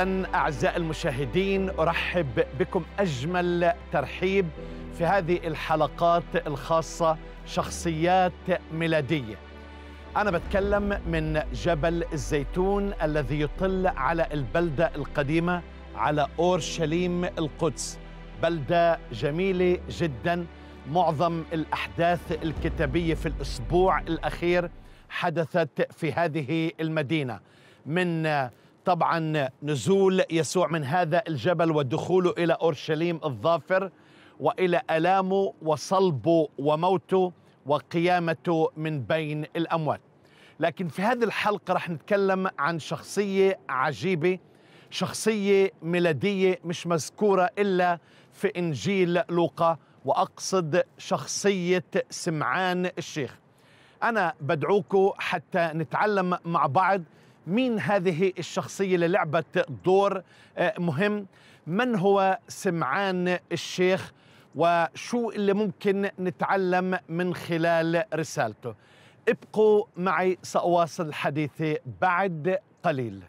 اهلا اعزائي المشاهدين ارحب بكم اجمل ترحيب في هذه الحلقات الخاصه شخصيات ميلاديه انا بتكلم من جبل الزيتون الذي يطل على البلده القديمه على اورشليم القدس بلده جميله جدا معظم الاحداث الكتابيه في الاسبوع الاخير حدثت في هذه المدينه من طبعا نزول يسوع من هذا الجبل ودخوله الى اورشليم الظافر والى الامه وصلبه وموته وقيامته من بين الاموات. لكن في هذه الحلقه رح نتكلم عن شخصيه عجيبه شخصيه ميلاديه مش مذكوره الا في انجيل لوقا واقصد شخصيه سمعان الشيخ. انا بدعوكم حتى نتعلم مع بعض مين هذه الشخصية اللي لعبت دور آه، مهم من هو سمعان الشيخ وشو اللي ممكن نتعلم من خلال رسالته ابقوا معي سأواصل حديثي بعد قليل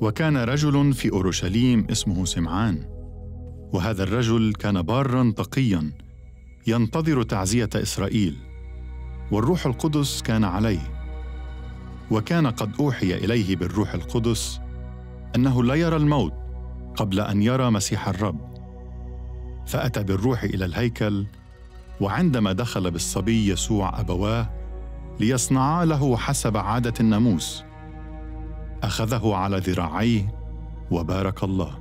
وكان رجل في اورشليم اسمه سمعان وهذا الرجل كان بارا تقيا ينتظر تعزيه اسرائيل والروح القدس كان عليه وكان قد اوحي اليه بالروح القدس انه لا يرى الموت قبل ان يرى مسيح الرب فاتى بالروح الى الهيكل وعندما دخل بالصبي يسوع ابواه ليصنعا له حسب عاده الناموس اخذه على ذراعيه وبارك الله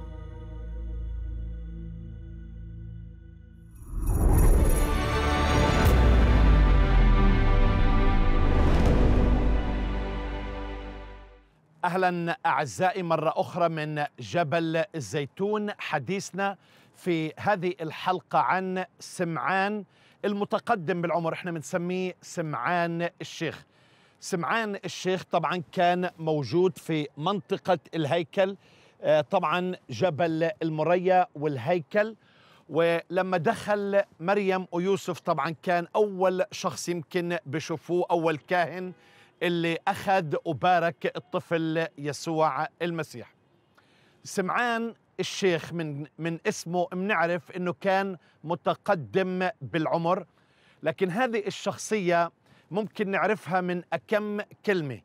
اهلا اعزائي مره اخرى من جبل الزيتون حديثنا في هذه الحلقه عن سمعان المتقدم بالعمر احنا بنسميه سمعان الشيخ سمعان الشيخ طبعا كان موجود في منطقه الهيكل آه، طبعا جبل المريا والهيكل ولما دخل مريم ويوسف طبعا كان اول شخص يمكن بشوفوه اول كاهن اللي أخذ وبارك الطفل يسوع المسيح سمعان الشيخ من, من اسمه منعرف أنه كان متقدم بالعمر لكن هذه الشخصية ممكن نعرفها من أكم كلمة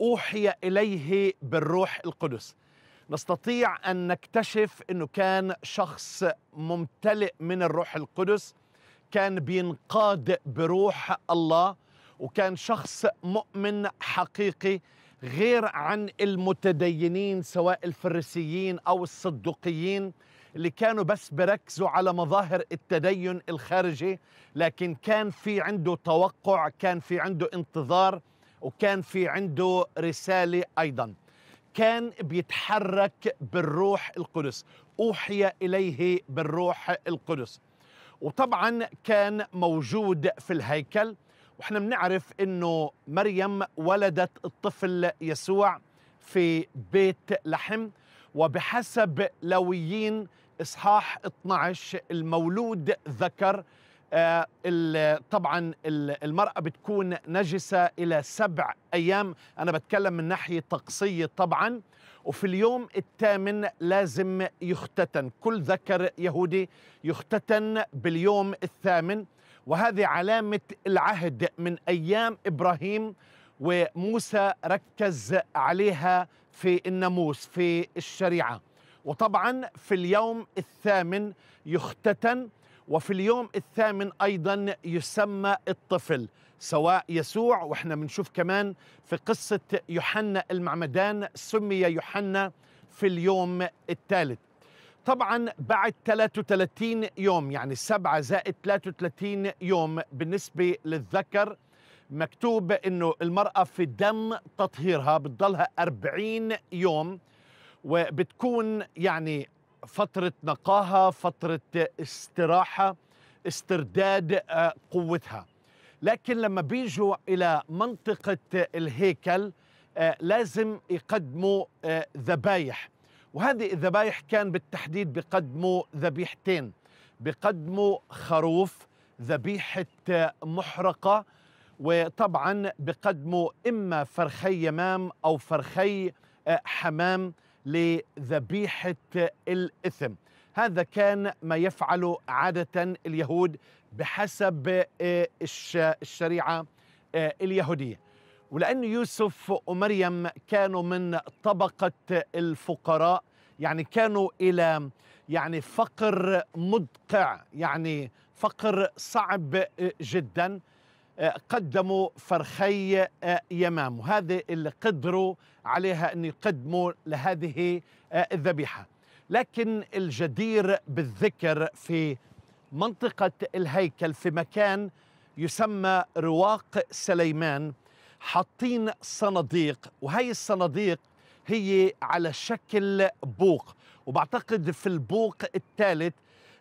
أوحي إليه بالروح القدس نستطيع أن نكتشف أنه كان شخص ممتلئ من الروح القدس كان بينقاد بروح الله وكان شخص مؤمن حقيقي غير عن المتدينين سواء الفريسيين او الصدقيين اللي كانوا بس بركزوا على مظاهر التدين الخارجي لكن كان في عنده توقع كان في عنده انتظار وكان في عنده رساله ايضا كان بيتحرك بالروح القدس اوحي اليه بالروح القدس وطبعا كان موجود في الهيكل واحنا بنعرف انه مريم ولدت الطفل يسوع في بيت لحم وبحسب لويين اصحاح 12 المولود ذكر آه، طبعا المرأة بتكون نجسة إلى سبع أيام أنا بتكلم من ناحية طقسية طبعا وفي اليوم الثامن لازم يختتن كل ذكر يهودي يختتن باليوم الثامن وهذه علامة العهد من أيام إبراهيم وموسى ركز عليها في الناموس في الشريعة وطبعا في اليوم الثامن يختتن وفي اليوم الثامن أيضا يسمى الطفل سواء يسوع وإحنا بنشوف كمان في قصة يوحنا المعمدان سمي يوحنا في اليوم الثالث طبعا بعد 33 يوم يعني 7 زائد 33 يوم بالنسبة للذكر مكتوب انه المرأة في دم تطهيرها بتضلها 40 يوم وبتكون يعني فترة نقاها فترة استراحة استرداد آه، قوتها لكن لما بيجوا إلى منطقة الهيكل آه، لازم يقدموا آه، ذبايح وهذه الذبايح كان بالتحديد بقدموا ذبيحتين بقدموا خروف ذبيحة محرقة وطبعا بقدموا إما فرخي يمام أو فرخي آه، حمام لذبيحة الإثم هذا كان ما يفعله عادة اليهود بحسب آه، الشريعة آه، اليهودية ولأن يوسف ومريم كانوا من طبقة الفقراء يعني كانوا إلى يعني فقر مدقع يعني فقر صعب جدا قدموا فرخي يمام وهذه اللي قدروا عليها أن يقدموا لهذه الذبيحة لكن الجدير بالذكر في منطقة الهيكل في مكان يسمى رواق سليمان حاطين صناديق وهي الصناديق هي على شكل بوق وبعتقد في البوق الثالث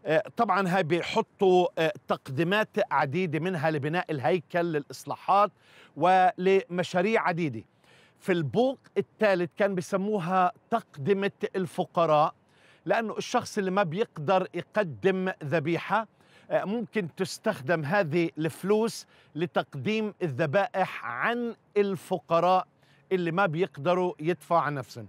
آه، طبعا هاي بيحطوا آه، تقديمات عديدة منها لبناء الهيكل للإصلاحات ولمشاريع عديدة في البوق الثالث كان بيسموها تقدمة الفقراء لأنه الشخص اللي ما بيقدر يقدم ذبيحة ممكن تستخدم هذه الفلوس لتقديم الذبائح عن الفقراء اللي ما بيقدروا يدفعوا عن نفسهم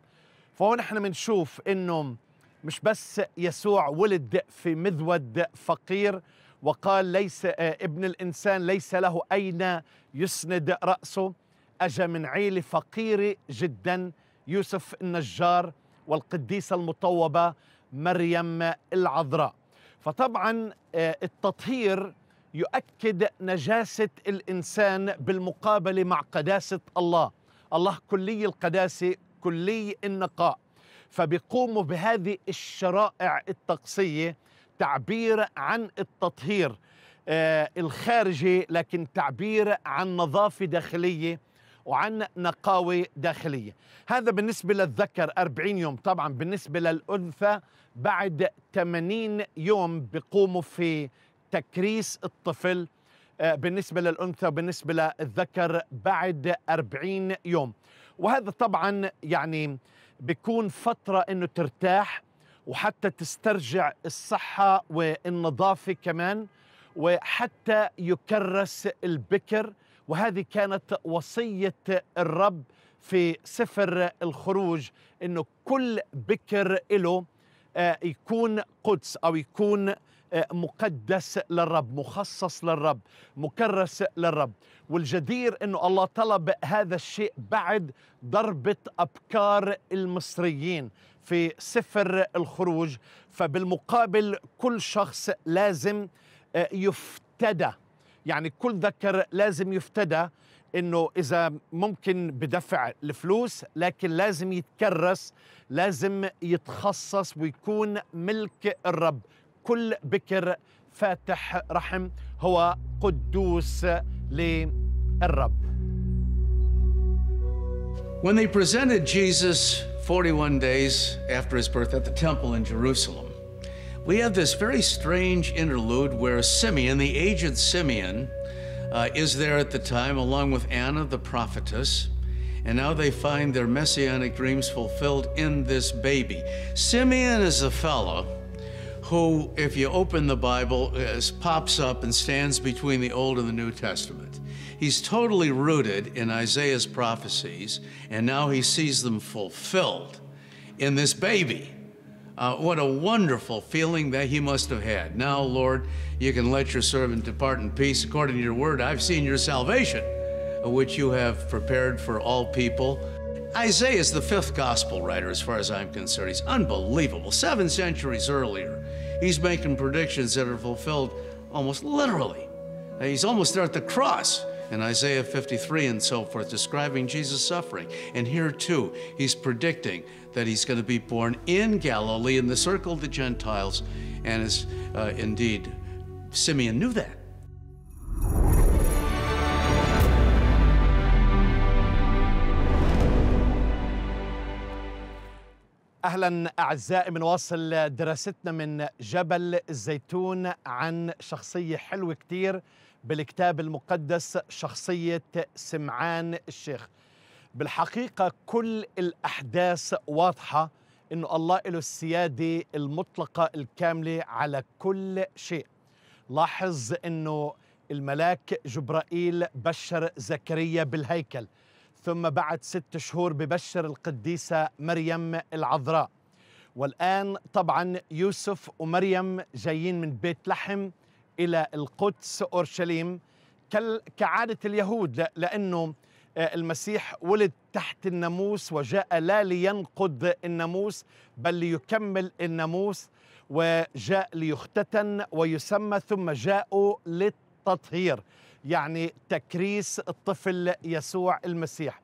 فهون احنا بنشوف انه مش بس يسوع ولد في مذود فقير وقال ليس آه، ابن الانسان ليس له اين يسند راسه اجى من عيله فقيره جدا يوسف النجار والقديسه المطوبه مريم العذراء فطبعا آه، التطهير يؤكد نجاسة الإنسان بالمقابلة مع قداسة الله الله كلي القداسة كلي النقاء فبيقوموا بهذه الشرائع الطقسية تعبير عن التطهير آه، الخارجي لكن تعبير عن نظافة داخلية وعن نقاوة داخلية هذا بالنسبة للذكر 40 يوم طبعا بالنسبة للأنثى بعد 80 يوم بيقوموا في تكريس الطفل آه، بالنسبة للأنثى وبالنسبة للذكر بعد 40 يوم وهذا طبعا يعني بيكون فترة أنه ترتاح وحتى تسترجع الصحة والنظافة كمان وحتى يكرس البكر وهذه كانت وصية الرب في سفر الخروج أنه كل بكر له آه، يكون قدس أو يكون آه، مقدس للرب مخصص للرب مكرس للرب والجدير أنه الله طلب هذا الشيء بعد ضربة أبكار المصريين في سفر الخروج فبالمقابل كل شخص لازم آه، يفتدى يعني كل ذكر لازم يفتدى انه اذا ممكن بدفع الفلوس لكن لازم يتكرس لازم يتخصص ويكون ملك الرب كل بكر فاتح رحم هو قدوس للرب When they presented Jesus 41 days after his birth at the temple in Jerusalem we have this very strange interlude where Simeon, the aged Simeon, uh, is there at the time along with Anna the prophetess. And now they find their messianic dreams fulfilled in this baby. Simeon is a fellow who, if you open the Bible, is, pops up and stands between the Old and the New Testament. He's totally rooted in Isaiah's prophecies, and now he sees them fulfilled in this baby. Uh, what a wonderful feeling that he must have had. Now, Lord, you can let your servant depart in peace according to your word. I've seen your salvation, uh, which you have prepared for all people. Isaiah is the fifth gospel writer, as far as I'm concerned. He's unbelievable. Seven centuries earlier, he's making predictions that are fulfilled almost literally. Uh, he's almost there at the cross and Isaiah 53 and so forth, describing Jesus' suffering. And here too, he's predicting that he's going to be born in Galilee in the circle of the Gentiles. And as uh, indeed, Simeon knew that. اهلا اعزائي بنواصل دراستنا من جبل الزيتون عن شخصيه حلوه كتير بالكتاب المقدس شخصيه سمعان الشيخ بالحقيقه كل الاحداث واضحه انه الله له السياده المطلقه الكامله على كل شيء لاحظ انه الملاك جبرائيل بشر زكريا بالهيكل ثم بعد ست شهور ببشر القديسة مريم العذراء والآن طبعا يوسف ومريم جايين من بيت لحم إلى القدس أورشليم كعادة اليهود لأنه آه، المسيح ولد تحت الناموس وجاء لا لينقض الناموس بل ليكمل الناموس وجاء ليختتن ويسمى ثم جاءوا للتطهير يعني تكريس الطفل يسوع المسيح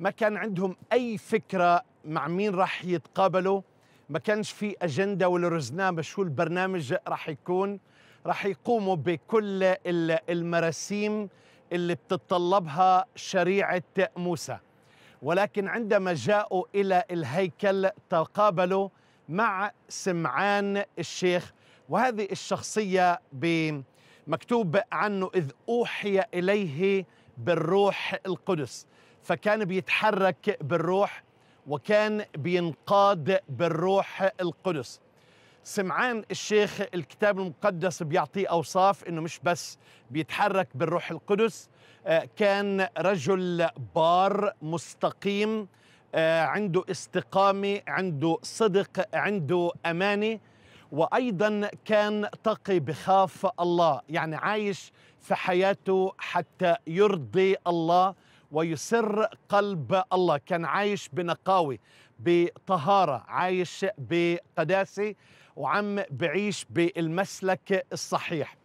ما كان عندهم أي فكرة مع مين راح يتقابلوا ما كانش في أجندة ولا رزنامة شو البرنامج راح يكون راح يقوموا بكل المراسيم اللي بتتطلبها شريعة موسى ولكن عندما جاءوا إلى الهيكل تقابلوا مع سمعان الشيخ وهذه الشخصية بمعنى مكتوب عنه إذ أوحي إليه بالروح القدس فكان بيتحرك بالروح وكان بينقاد بالروح القدس سمعان الشيخ الكتاب المقدس بيعطيه أوصاف إنه مش بس بيتحرك بالروح القدس آه، كان رجل بار مستقيم آه، عنده استقامة عنده صدق عنده أمانة وأيضا كان تقي بخاف الله يعني عايش في حياته حتى يرضي الله ويسر قلب الله كان عايش بنقاوي بطهارة عايش بقداسة وعم بعيش بالمسلك الصحيح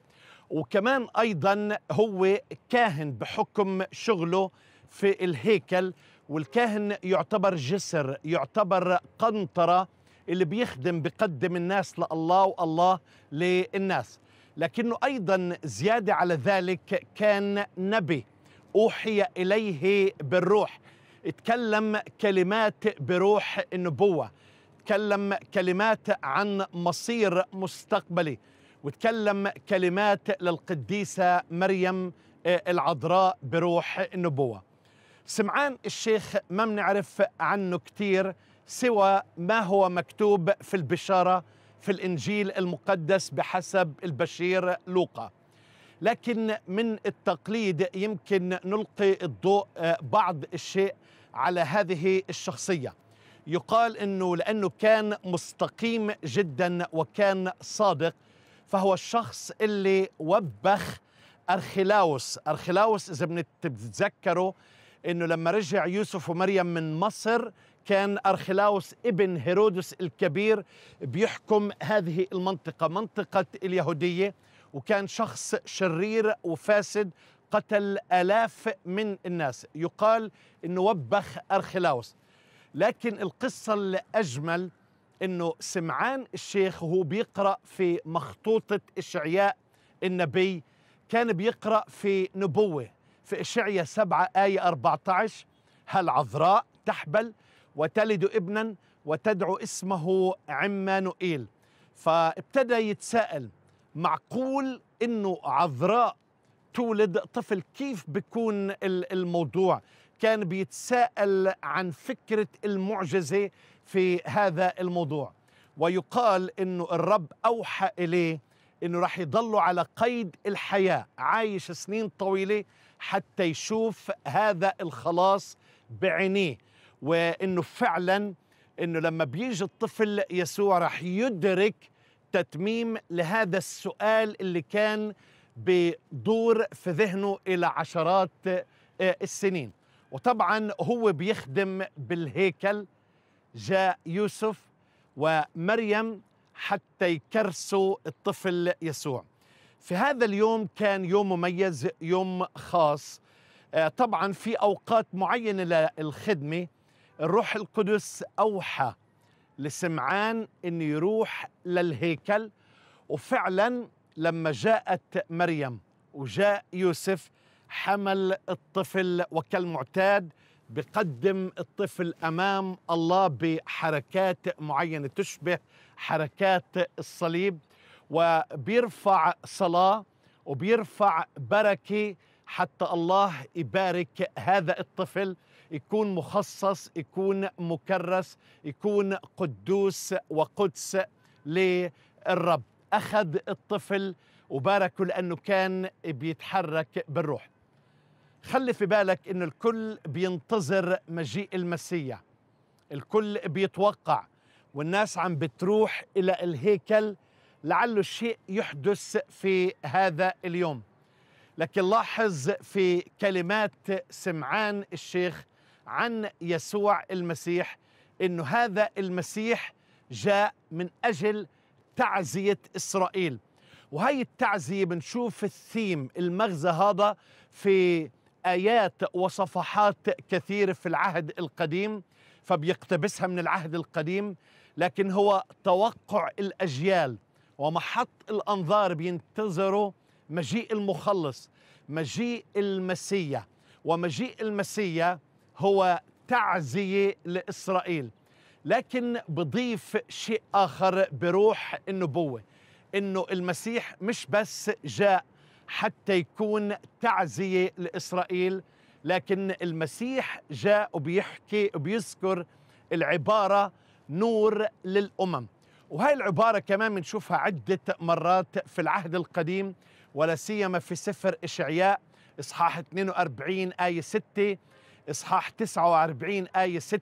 وكمان أيضا هو كاهن بحكم شغله في الهيكل والكاهن يعتبر جسر يعتبر قنطرة اللي بيخدم بقدم الناس لله والله للناس لكنه أيضا زيادة على ذلك كان نبي أوحي إليه بالروح اتكلم كلمات بروح النبوة تكلم كلمات عن مصير مستقبلي وتكلم كلمات للقديسة مريم آه، العذراء بروح النبوة سمعان الشيخ ما بنعرف عنه كثير سوى ما هو مكتوب في البشاره في الانجيل المقدس بحسب البشير لوقا لكن من التقليد يمكن نلقي الضوء آه، بعض الشيء على هذه الشخصيه يقال انه لانه كان مستقيم جدا وكان صادق فهو الشخص اللي وبخ أرخلاوس أرخلاوس إذا بتتذكروا أنه لما رجع يوسف ومريم من مصر كان أرخلاوس ابن هيرودس الكبير بيحكم هذه المنطقة منطقة اليهودية وكان شخص شرير وفاسد قتل آلاف من الناس يقال أنه وبخ أرخلاوس لكن القصة الأجمل أنه سمعان الشيخ وهو بيقرأ في مخطوطة إشعياء النبي كان بيقرأ في نبوة في إشعياء 7 آية 14 هل عذراء تحبل وتلد ابنا وتدعو اسمه عمانوئيل فابتدى يتساءل معقول انه عذراء تولد طفل كيف بيكون الموضوع كان بيتساءل عن فكرة المعجزة في هذا الموضوع ويقال انه الرب اوحى اليه انه راح يضل على قيد الحياة عايش سنين طويلة حتى يشوف هذا الخلاص بعينيه وانه فعلا انه لما بيجي الطفل يسوع رح يدرك تتميم لهذا السؤال اللي كان بدور في ذهنه الى عشرات آه، السنين وطبعا هو بيخدم بالهيكل جاء يوسف ومريم حتى يكرسوا الطفل يسوع في هذا اليوم كان يوم مميز يوم خاص آه، طبعا في اوقات معينه للخدمه الروح القدس أوحى لسمعان أن يروح للهيكل وفعلا لما جاءت مريم وجاء يوسف حمل الطفل وكالمعتاد بقدم الطفل امام الله بحركات معينه تشبه حركات الصليب وبيرفع صلاه وبيرفع بركه حتى الله يبارك هذا الطفل يكون مخصص يكون مكرس يكون قدوس وقدس للرب أخذ الطفل وباركه لأنه كان بيتحرك بالروح خلي في بالك أن الكل بينتظر مجيء المسيح الكل بيتوقع والناس عم بتروح إلى الهيكل لعله الشيء يحدث في هذا اليوم لكن لاحظ في كلمات سمعان الشيخ عن يسوع المسيح انه هذا المسيح جاء من اجل تعزيه اسرائيل وهي التعزيه بنشوف الثيم المغزى هذا في ايات وصفحات كثيره في العهد القديم فبيقتبسها من العهد القديم لكن هو توقع الاجيال ومحط الانظار بينتظروا مجيء المخلص مجيء المسيح ومجيء المسيح هو تعزية لإسرائيل لكن بضيف شيء آخر بروح النبوة إنه المسيح مش بس جاء حتى يكون تعزية لإسرائيل لكن المسيح جاء وبيحكي وبيذكر العبارة نور للأمم وهي العبارة كمان بنشوفها عدة مرات في العهد القديم ولا سيما في سفر إشعياء إصحاح 42 آية 6 إصحاح 49 آية 6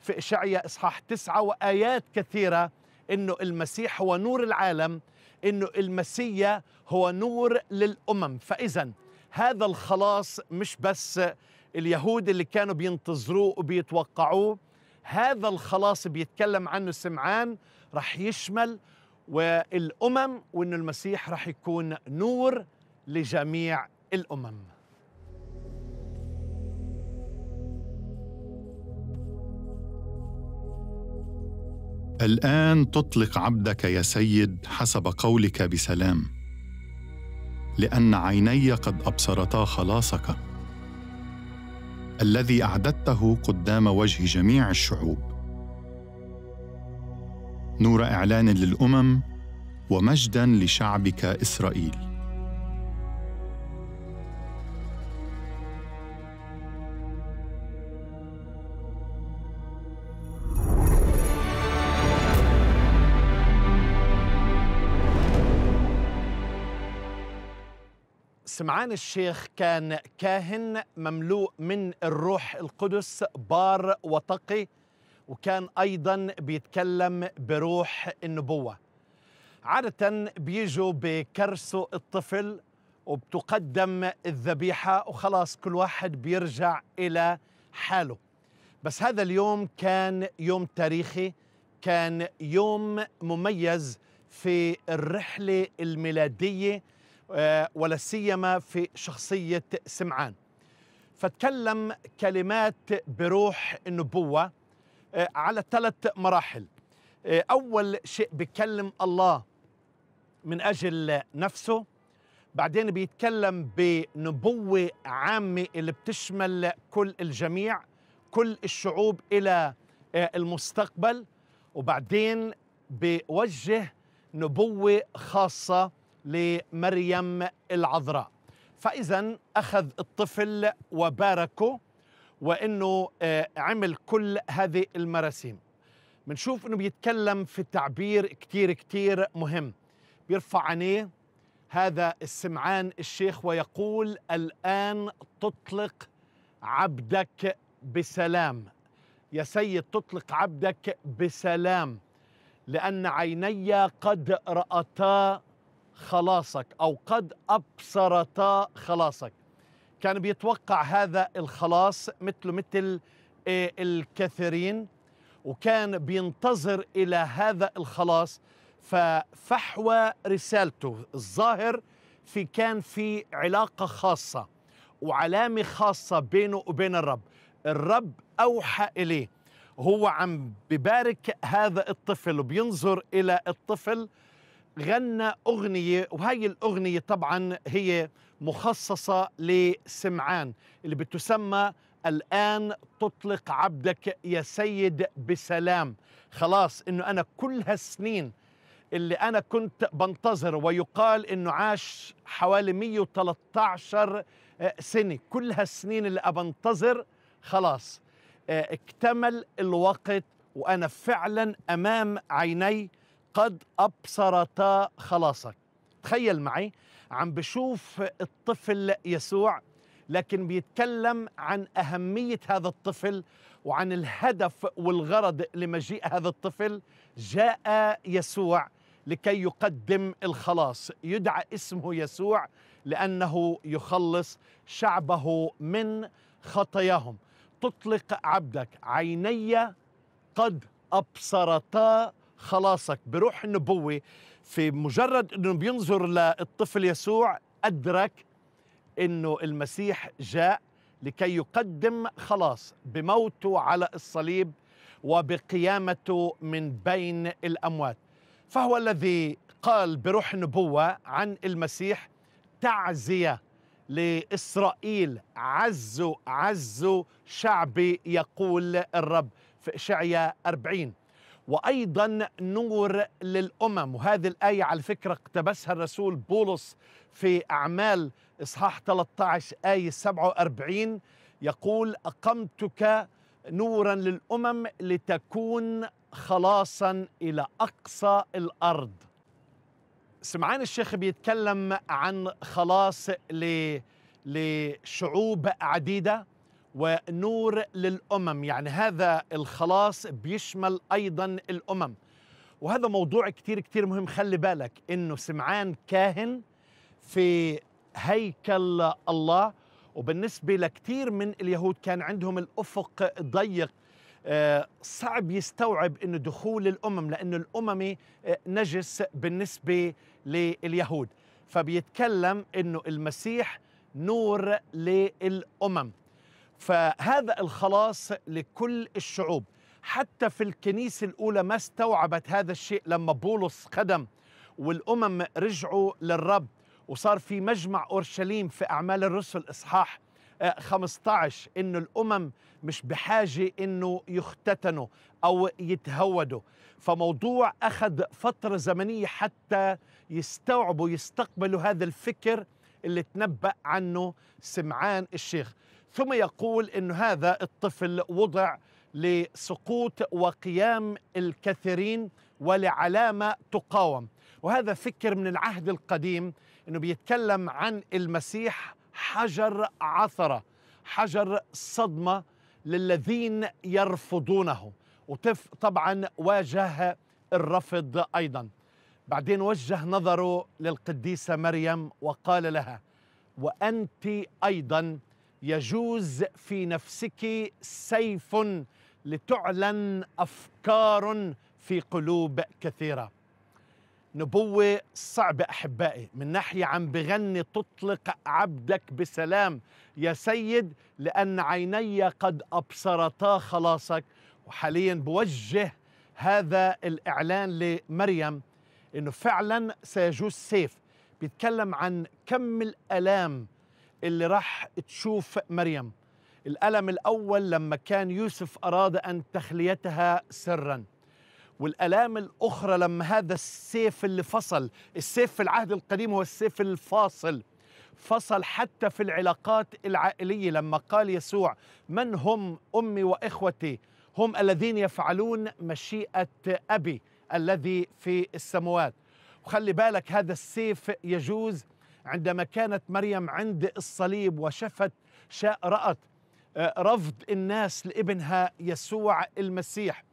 في إشعيا إصحاح 9 وآيات كثيرة إنه المسيح هو نور العالم إنه المسيا هو نور للأمم فإذا هذا الخلاص مش بس اليهود اللي كانوا بينتظروه وبيتوقعوه هذا الخلاص بيتكلم عنه سمعان رح يشمل والأمم وإنه المسيح رح يكون نور لجميع الأمم الان تطلق عبدك يا سيد حسب قولك بسلام لان عيني قد ابصرتا خلاصك الذي اعددته قدام وجه جميع الشعوب نور اعلان للامم ومجدا لشعبك اسرائيل سمعان الشيخ كان كاهن مملوء من الروح القدس بار وتقي وكان ايضا بيتكلم بروح النبوه عاده بيجوا بكرسوا الطفل وبتقدم الذبيحه وخلاص كل واحد بيرجع الى حاله بس هذا اليوم كان يوم تاريخي كان يوم مميز في الرحله الميلاديه آه، ولا سيما في شخصية سمعان فتكلم كلمات بروح النبوة آه، على ثلاث مراحل آه، أول شيء بيتكلم الله من أجل نفسه بعدين بيتكلم بنبوة عامة اللي بتشمل كل الجميع كل الشعوب إلى المستقبل وبعدين بوجه نبوة خاصة لمريم العذراء فإذا أخذ الطفل وباركه وأنه آه، عمل كل هذه المراسيم بنشوف أنه بيتكلم في تعبير كثير كثير مهم بيرفع عينيه هذا السمعان الشيخ ويقول الآن تطلق عبدك بسلام يا سيد تطلق عبدك بسلام لأن عيني قد رأتا خلاصك أو قد أبصرتا خلاصك كان بيتوقع هذا الخلاص مثله مثل آه، الكثيرين وكان بينتظر إلى هذا الخلاص ففحوى رسالته الظاهر في كان في علاقة خاصة وعلامة خاصة بينه وبين الرب الرب أوحى إليه هو عم ببارك هذا الطفل وبينظر إلى الطفل غنى أغنية وهي الأغنية طبعا هي مخصصة لسمعان اللي بتسمى الآن تطلق عبدك يا سيد بسلام خلاص إنه أنا كل هالسنين اللي أنا كنت بنتظر ويقال إنه عاش حوالي 113 آه، سنة كل هالسنين اللي أبنتظر خلاص آه، اكتمل الوقت وأنا فعلا أمام عيني قد أبصرتا خلاصك تخيل معي عم بشوف الطفل يسوع لكن بيتكلم عن أهمية هذا الطفل وعن الهدف والغرض لمجيء هذا الطفل جاء يسوع لكي يقدم الخلاص يدعى اسمه يسوع لأنه يخلص شعبه من خطاياهم تطلق عبدك عيني قد أبصرتا خلاصك بروح النبوة في مجرد أنه بينظر للطفل يسوع أدرك أنه المسيح جاء لكي يقدم خلاص بموته على الصليب وبقيامته من بين الأموات فهو الذي قال بروح النبوة عن المسيح تعزية لإسرائيل عزوا عزوا شعبي يقول الرب في إشعيا 40 وايضا نور للامم وهذه الايه على فكره اقتبسها الرسول بولس في اعمال اصحاح 13 ايه 47 يقول اقمتك نورا للامم لتكون خلاصا الى اقصى الارض سمعان الشيخ بيتكلم عن خلاص لشعوب عديده ونور للامم يعني هذا الخلاص بيشمل ايضا الامم وهذا موضوع كتير كتير مهم خلي بالك انه سمعان كاهن في هيكل الله وبالنسبه لكثير من اليهود كان عندهم الافق ضيق آه، صعب يستوعب انه دخول الامم لانه الاممي آه، نجس بالنسبه لليهود فبيتكلم انه المسيح نور للامم فهذا الخلاص لكل الشعوب حتى في الكنيسة الأولى ما استوعبت هذا الشيء لما بولس قدم والأمم رجعوا للرب وصار في مجمع أورشليم في أعمال الرسل إصحاح 15 آه، إنه الأمم مش بحاجة إنه يختتنوا أو يتهودوا فموضوع أخذ فترة زمنية حتى يستوعبوا يستقبلوا هذا الفكر اللي تنبأ عنه سمعان الشيخ ثم يقول أن هذا الطفل وضع لسقوط وقيام الكثيرين ولعلامة تقاوم وهذا فكر من العهد القديم أنه بيتكلم عن المسيح حجر عثرة حجر صدمة للذين يرفضونه وطبعا طبعا واجه الرفض أيضا بعدين وجه نظره للقديسة مريم وقال لها وأنت أيضا يجوز في نفسك سيف لتعلن افكار في قلوب كثيره نبوة صعبة أحبائي من ناحية عم بغني تطلق عبدك بسلام يا سيد لأن عيني قد أبصرتا خلاصك وحاليا بوجه هذا الإعلان لمريم أنه فعلا سيجوز سيف بيتكلم عن كم الألام اللي راح تشوف مريم الألم الأول لما كان يوسف أراد أن تخليتها سراً والالام الاخرى لما هذا السيف اللي فصل السيف في العهد القديم هو السيف الفاصل فصل حتى في العلاقات العائليه لما قال يسوع من هم امي واخوتي هم الذين يفعلون مشيئه ابي الذي في السموات وخلي بالك هذا السيف يجوز عندما كانت مريم عند الصليب وشفت شاء رأت آه، رفض الناس لابنها يسوع المسيح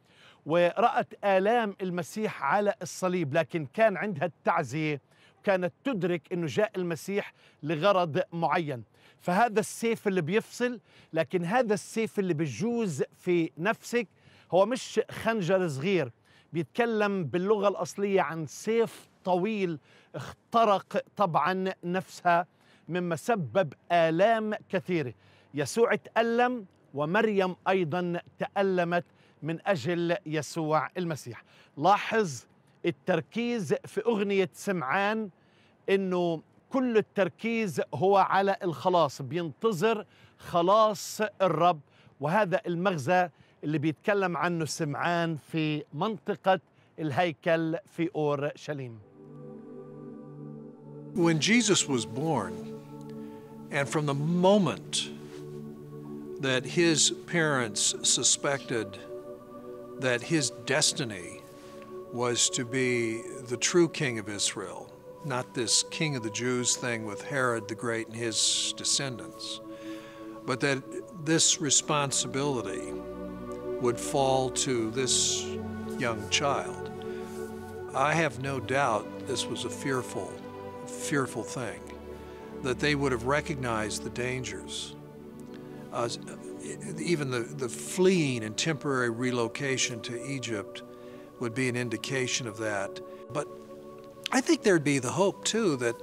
ورأت آلام المسيح على الصليب لكن كان عندها التعزية كانت تدرك أنه جاء المسيح لغرض معين فهذا السيف اللي بيفصل لكن هذا السيف اللي بيجوز في نفسك هو مش خنجر صغير بيتكلم باللغة الأصلية عن سيف طويل اخترق طبعا نفسها مما سبب آلام كثيرة يسوع تألم ومريم أيضا تألمت من أجل يسوع المسيح لاحظ التركيز في أغنية سمعان أنه كل التركيز هو على الخلاص بينتظر خلاص الرب وهذا المغزى اللي بيتكلم عنه سمعان في منطقة الهيكل في أورشليم When Jesus was born, and from the moment that his parents suspected that his destiny was to be the true king of Israel, not this king of the Jews thing with Herod the Great and his descendants, but that this responsibility would fall to this young child. I have no doubt this was a fearful fearful thing, that they would have recognized the dangers. Uh, even the, the fleeing and temporary relocation to Egypt would be an indication of that. But I think there'd be the hope, too, that,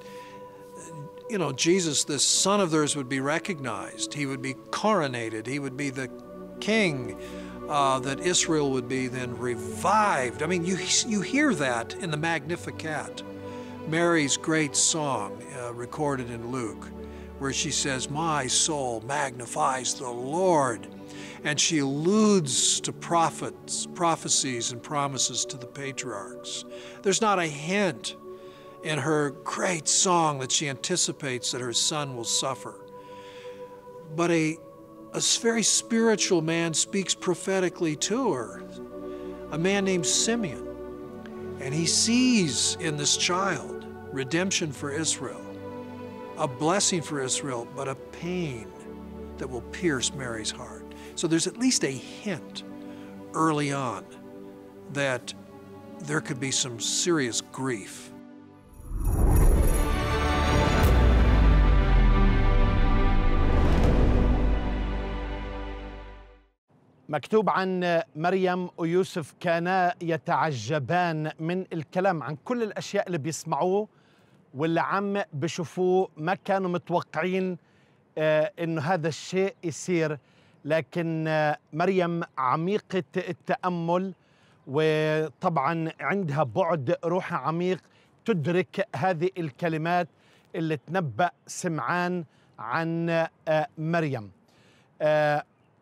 you know, Jesus, this son of theirs, would be recognized. He would be coronated. He would be the king. Uh, that Israel would be then revived. I mean, you, you hear that in the Magnificat. Mary's great song uh, recorded in Luke, where she says, My soul magnifies the Lord. And she alludes to prophets, prophecies, and promises to the patriarchs. There's not a hint in her great song that she anticipates that her son will suffer. But a, a very spiritual man speaks prophetically to her, a man named Simeon. And he sees in this child redemption for Israel, a blessing for Israel, but a pain that will pierce Mary's heart. So there's at least a hint early on that there could be some serious grief. مكتوب عن مريم ويوسف كانا يتعجبان من الكلام عن كل الاشياء اللي بيسمعوه واللي عم بشوفوه ما كانوا متوقعين آه، انه هذا الشيء يصير لكن آه، مريم عميقة التأمل وطبعا عندها بعد روحي عميق تدرك هذه الكلمات اللي تنبأ سمعان عن آه، مريم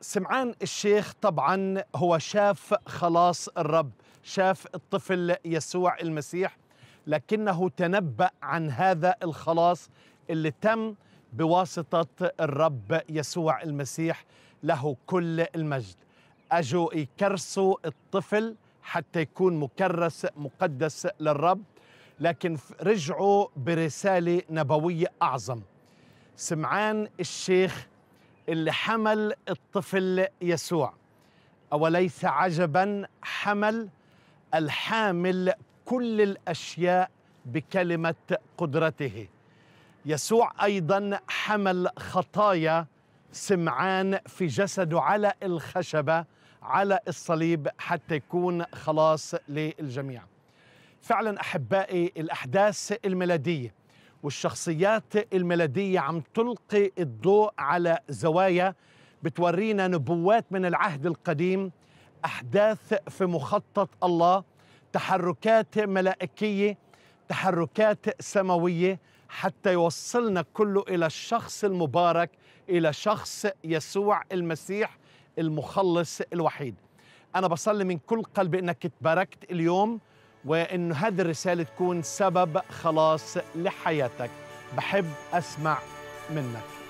سمعان الشيخ طبعا هو شاف خلاص الرب شاف الطفل يسوع المسيح لكنه تنبأ عن هذا الخلاص اللي تم بواسطة الرب يسوع المسيح له كل المجد أجوا يكرسوا الطفل حتى يكون مكرس مقدس للرب لكن رجعوا برسالة نبوية أعظم سمعان الشيخ اللي حمل الطفل يسوع أوليس عجبا حمل الحامل كل الاشياء بكلمه قدرته يسوع ايضا حمل خطايا سمعان في جسده على الخشبه على الصليب حتى يكون خلاص للجميع فعلا احبائي الاحداث الميلاديه والشخصيات الميلاديه عم تلقي الضوء على زوايا بتورينا نبوات من العهد القديم احداث في مخطط الله تحركات ملائكيه تحركات سماويه حتى يوصلنا كله الى الشخص المبارك الى شخص يسوع المسيح المخلص الوحيد انا بصلي من كل قلبي انك تباركت اليوم وان هذه الرساله تكون سبب خلاص لحياتك بحب اسمع منك